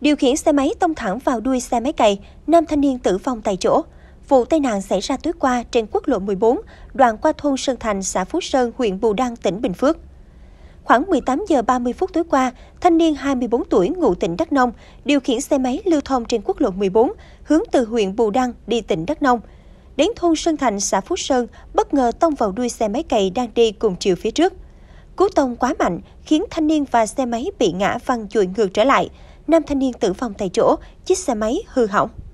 Điều khiển xe máy tông thẳng vào đuôi xe máy cày, nam thanh niên tử vong tại chỗ. Vụ tai nạn xảy ra tối qua trên quốc lộ 14, đoạn qua thôn Sơn Thành, xã Phú Sơn, huyện Bù Đăng, tỉnh Bình Phước. Khoảng 18 giờ 30 phút tối qua, thanh niên 24 tuổi ngụ tỉnh Đắk Nông điều khiển xe máy lưu thông trên quốc lộ 14 hướng từ huyện Bù Đăng đi tỉnh Đắk Nông. Đến thôn Sơn Thành, xã Phú Sơn, bất ngờ tông vào đuôi xe máy cày đang đi cùng chiều phía trước. Cú tông quá mạnh khiến thanh niên và xe máy bị ngã văng chuội ngược trở lại nam thanh niên tử vong tại chỗ, chiếc xe máy hư hỏng.